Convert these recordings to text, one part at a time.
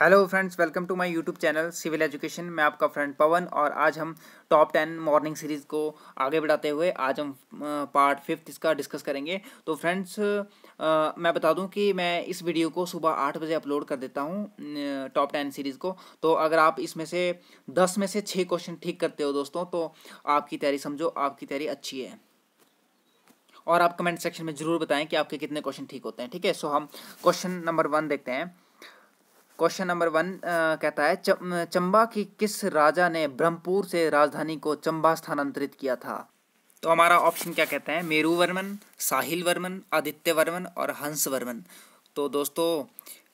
hello friends welcome to my YouTube channel civil education मैं आपका friend पवन और आज हम टॉप टेन मॉर्निंग सीरीज़ को आगे बढ़ाते हुए आज हम पार्ट फिफ्थ इसका डिस्कस करेंगे तो फ्रेंड्स मैं बता दूं कि मैं इस वीडियो को सुबह आठ बजे अपलोड कर देता हूं टॉप टेन सीरीज़ को तो अगर आप इसमें से दस में से छः क्वेश्चन ठीक करते हो दोस्तों तो आपकी तैयारी समझो आपकी तैयारी अच्छी है और आप कमेंट सेक्शन में ज़रूर बताएं कि आपके कितने क्वेश्चन ठीक होते हैं ठीक है सो हम क्वेश्चन नंबर वन देखते हैं क्वेश्चन नंबर वन कहता है चंबा की किस राजा ने ब्रह्मपुर से राजधानी को चंबा स्थानांतरित किया था तो हमारा ऑप्शन क्या कहते हैं मेरू वर्मन साहिल वर्मन आदित्य वर्मन और हंस वर्मन तो दोस्तों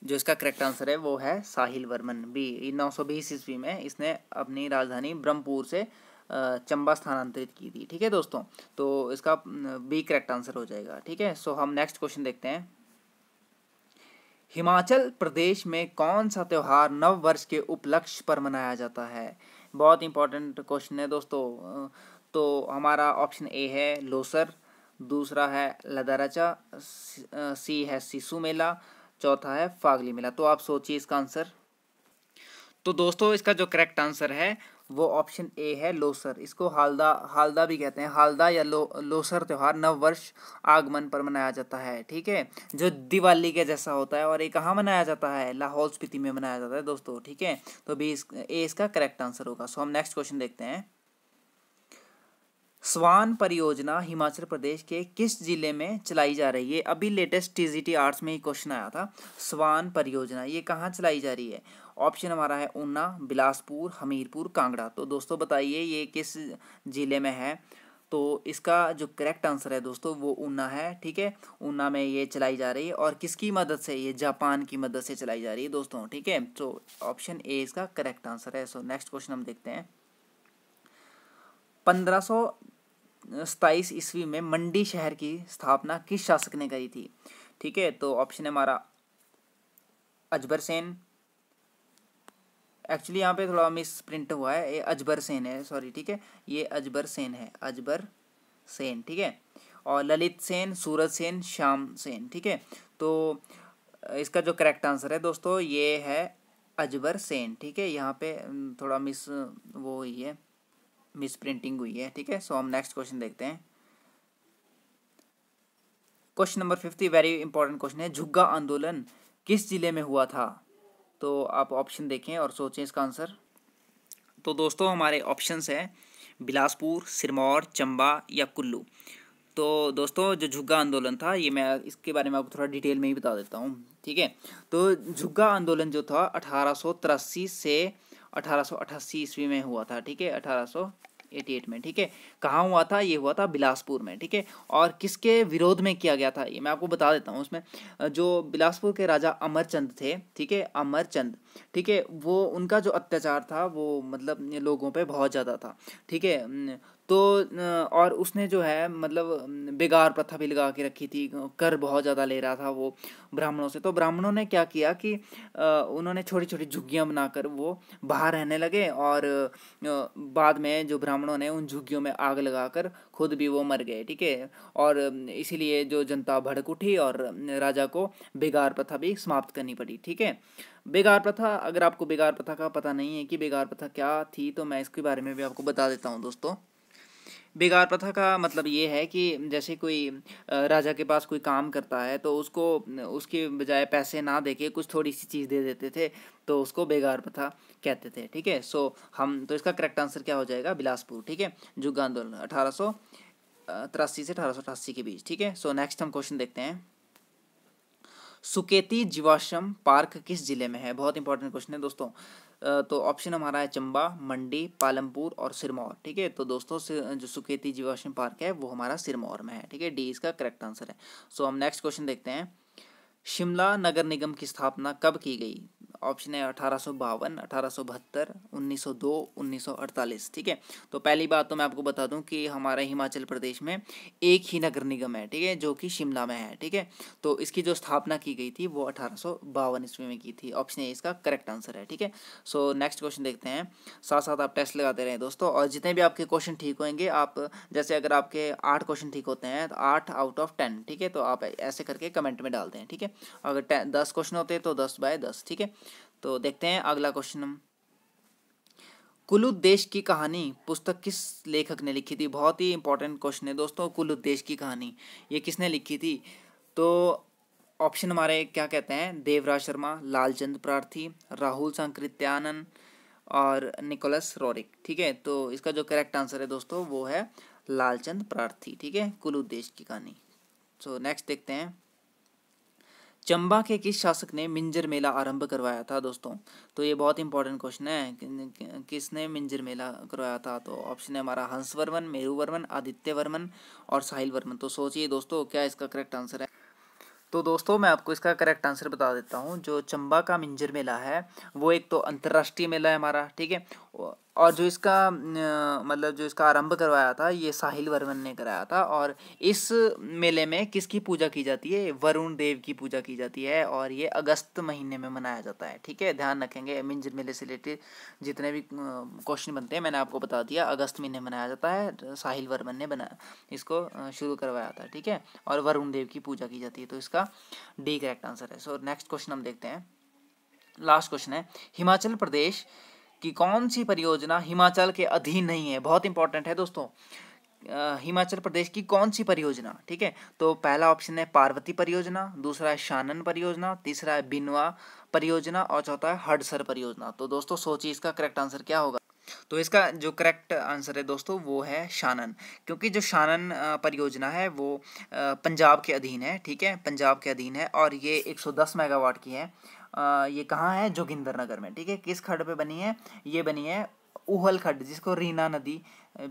जो इसका करेक्ट आंसर है वो है साहिल वर्मन बी नौ सौ बीस ईस्वी में इसने अपनी राजधानी ब्रह्मपुर से चंबा स्थानांतरित की थी ठीक है दोस्तों तो इसका बी करेक्ट आंसर हो जाएगा ठीक है सो हम नेक्स्ट क्वेश्चन देखते हैं हिमाचल प्रदेश में कौन सा त्यौहार नव वर्ष के उपलक्ष्य पर मनाया जाता है बहुत इंपॉर्टेंट क्वेश्चन है दोस्तों तो हमारा ऑप्शन ए है लोसर दूसरा है लदाराचा सी है सिसु मेला चौथा है फागली मेला तो आप सोचिए इसका आंसर तो दोस्तों इसका जो करेक्ट आंसर है वो ऑप्शन ए है लोसर इसको हालदा हालदा भी कहते हैं हालदा या लो लोसर त्यौहार नववर्ष आगमन पर मनाया जाता है ठीक है जो दिवाली के जैसा होता है और ये कहाँ मनाया जाता है लाहौल स्पीति में मनाया जाता है दोस्तों ठीक है तो भी इस, ए इसका करेक्ट आंसर होगा सो हम नेक्स्ट क्वेश्चन देखते हैं स्वान परियोजना हिमाचल प्रदेश के किस जिले में चलाई जा रही है अभी लेटेस्ट टीजीटी आर्ट्स में ही क्वेश्चन आया था स्वान परियोजना ये कहाँ चलाई जा रही है ऑप्शन हमारा है ऊना बिलासपुर हमीरपुर कांगड़ा तो दोस्तों बताइए ये किस जिले में है तो इसका जो करेक्ट आंसर है दोस्तों वो ऊना है ठीक है ऊना में ये चलाई जा रही है और किसकी मदद से ये जापान की मदद से चलाई जा रही है दोस्तों ठीक है तो ऑप्शन ए इसका करेक्ट आंसर है सो नेक्स्ट क्वेश्चन हम देखते हैं पंद्रह सताईस ईस्वी में मंडी शहर की स्थापना किस शासक ने करी थी ठीक है तो ऑप्शन है हमारा अजबर सेन एक्चुअली यहाँ पे थोड़ा मिस प्रिंट हुआ है ये अजबर सेन है सॉरी ठीक है ये अजबर सेन है अजबर सेन ठीक है और ललित सेन सूरज सेन श्याम सेन ठीक है तो इसका जो करेक्ट आंसर है दोस्तों ये है अजबर सेन ठीक है यहाँ पे थोड़ा मिस वो हुई है मिस प्रिंटिंग हुई है ठीक है सो हम नेक्स्ट क्वेश्चन देखते हैं question number fifty very important question है झुग्गा आंदोलन किस जिले में हुआ था तो आप ऑप्शन देखें और सोचें इसका आंसर तो दोस्तों हमारे ऑप्शंस हैं बिलासपुर सिरमौर चंबा या कुल्लू तो दोस्तों जो झुग्गा आंदोलन था ये मैं इसके बारे में आपको थोड़ा डिटेल में ही बता देता हूँ ठीक है तो झुग्गा आंदोलन जो था अठारह से अठारह ईस्वी में हुआ था ठीक है अठारह 88 में ठीक है कहाँ हुआ था ये हुआ था बिलासपुर में ठीक है और किसके विरोध में किया गया था ये मैं आपको बता देता हूँ उसमें जो बिलासपुर के राजा अमरचंद थे ठीक है अमरचंद ठीक है वो उनका जो अत्याचार था वो मतलब लोगों पे बहुत ज़्यादा था ठीक है तो और उसने जो है मतलब बेगार प्रथा भी लगा के रखी थी कर बहुत ज़्यादा ले रहा था वो ब्राह्मणों से तो ब्राह्मणों ने क्या किया कि उन्होंने छोटी छोटी झुग्गियाँ बनाकर वो बाहर रहने लगे और बाद में जो ब्राह्मणों ने उन झुग्गियों में आग लगाकर खुद भी वो मर गए ठीक है और इसीलिए जो जनता भड़क उठी और राजा को बेगार प्रथा भी समाप्त करनी पड़ी ठीक है बेगार प्रथा अगर आपको बेगार प्रथा का पता नहीं है कि बेगार प्रथा क्या थी तो मैं इसके बारे में भी आपको बता देता हूँ दोस्तों बेगार प्रथा का मतलब ये है कि जैसे कोई राजा के पास कोई काम करता है तो उसको उसके बजाय पैसे ना दे के कुछ थोड़ी सी चीज़ दे देते थे तो उसको बेगार प्रथा कहते थे ठीक है सो हम तो इसका करेक्ट आंसर क्या हो जाएगा बिलासपुर ठीक है जुग आंदोलन अठारह सौ तिरासी से अठारह सौ अठासी के बीच ठीक है सो नेक्स्ट हम क्वेश्चन देखते हैं सुकेती जीवाश्रम पार्क किस जिले में है बहुत इंपॉर्टेंट क्वेश्चन है दोस्तों तो ऑप्शन हमारा है चंबा मंडी पालमपुर और सिरमौर ठीक है तो दोस्तों जो सुकेती जीवाश्रम पार्क है वो हमारा सिरमौर में है ठीक है डी इसका करेक्ट आंसर है सो हम नेक्स्ट क्वेश्चन देखते हैं शिमला नगर निगम की स्थापना कब की गई ऑप्शन है अठारह सौ बावन अठारह सौ बहत्तर उन्नीस सौ दो उन्नीस सौ अड़तालीस ठीक है तो पहली बात तो मैं आपको बता दूं कि हमारे हिमाचल प्रदेश में एक ही नगर निगम है ठीक है जो कि शिमला में है ठीक है तो इसकी जो स्थापना की गई थी वो अठारह सौ बावन ईस्वी में की थी ऑप्शन ए इसका करेक्ट आंसर है ठीक है सो नेक्स्ट क्वेश्चन देखते हैं साथ साथ आप टेस्ट लगाते रहें दोस्तों और जितने भी आपके क्वेश्चन ठीक होंगे आप जैसे अगर आपके आठ क्वेश्चन ठीक होते हैं तो आठ आउट ऑफ टेन ठीक है तो आप ऐसे करके कमेंट में डालते हैं ठीक है अगर दस क्वेश्चन होते हैं तो दस बाय दस ठीक है तो देखते हैं अगला क्वेश्चन हम कुलु देश की कहानी पुस्तक किस लेखक ने लिखी थी बहुत ही इंपॉर्टेंट क्वेश्चन है दोस्तों कुलु देश की कहानी ये किसने लिखी थी तो ऑप्शन हमारे क्या कहते हैं देवराज शर्मा लालचंद प्रार्थी राहुल संकृत्यानंद और निकोलस रोरिक ठीक है तो इसका जो करेक्ट आंसर है दोस्तों वो है लालचंद प्रार्थी ठीक है कुलु देश की कहानी सो नेक्स्ट देखते हैं चंबा के किस शासक ने मिंजर मेला आरंभ करवाया था दोस्तों तो ये बहुत इंपॉर्टेंट क्वेश्चन है किसने मिंजर मेला करवाया था तो ऑप्शन है हमारा हंसवर्मन वर्मन आदित्य वर्मन और साहिल वर्मन तो सोचिए दोस्तों क्या इसका करेक्ट आंसर है तो दोस्तों मैं आपको इसका करेक्ट आंसर बता देता हूँ जो चंबा का मिंजर मेला है वो एक तो अंतर्राष्ट्रीय मेला है हमारा ठीक है और जो इसका मतलब जो इसका आरंभ करवाया था ये साहिल वर्मन ने कराया था और इस मेले में किसकी पूजा की जाती है वरुण देव की पूजा की जाती है और ये अगस्त महीने में मनाया जाता है ठीक है ध्यान रखेंगे मीन मेले से रिलेटेड जितने भी क्वेश्चन बनते हैं मैंने आपको बता दिया अगस्त महीने मनाया जाता है साहिल वर्मन ने बनाया इसको शुरू करवाया था ठीक है और वरुण देव की पूजा की जाती है तो इसका डी करेक्ट आंसर है सो नेक्स्ट क्वेश्चन हम देखते हैं लास्ट क्वेश्चन है हिमाचल प्रदेश कि कौन सी परियोजना हिमाचल के अधीन नहीं है बहुत इंपॉर्टेंट है दोस्तों हिमाचल प्रदेश की कौन सी परियोजना ठीक है तो पहला ऑप्शन है पार्वती परियोजना दूसरा है शानन परियोजना तीसरा है बिनवा परियोजना और चौथा है हडसर परियोजना तो दोस्तों सोचिए इसका करेक्ट आंसर क्या होगा तो इसका जो करेक्ट आंसर है दोस्तों वो है शानन क्योंकि जो शानन परियोजना है वो पंजाब के अधीन है ठीक है पंजाब के अधीन है और ये 110 मेगावाट की है ये कहाँ है जोगिंदर नगर में ठीक है किस खड्ड पे बनी है ये बनी है उहल खड्ड जिसको रीना नदी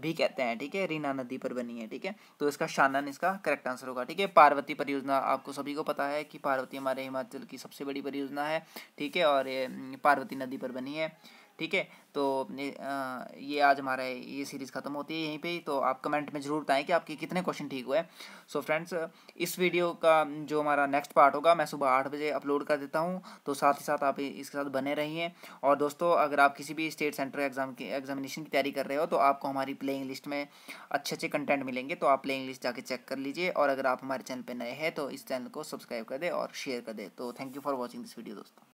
भी कहते हैं ठीक है रीना नदी पर बनी है ठीक है तो इसका शानन इसका करेक्ट आंसर होगा ठीक है पार्वती परियोजना आपको सभी को पता है कि पार्वती हमारे हिमाचल की सबसे बड़ी परियोजना है ठीक है और ये पार्वती नदी पर बनी है ठीक है तो ये आज हमारा ये सीरीज़ ख़त्म होती है यहीं पे तो आप कमेंट में ज़रूर बताएं कि आपके कितने क्वेश्चन ठीक हुए सो so फ्रेंड्स इस वीडियो का जो हमारा नेक्स्ट पार्ट होगा मैं सुबह आठ बजे अपलोड कर देता हूँ तो साथ ही साथ आप इसके साथ बने रहिए और दोस्तों अगर आप किसी भी स्टेट सेंटर एग्जाम की एग्जामिनेशन की तैयारी कर रहे हो तो आपको हमारी प्लेइंग लिस्ट में अच्छे अच्छे कंटेंट मिलेंगे तो आप प्लेइंग लिस्ट जाके चेक कर लीजिए और अगर आप हमारे चैनल पर नए हैं तो इस चैनल को सब्सक्राइब कर दें और शेयर कर दें तो thank you for watching this video दोस्तों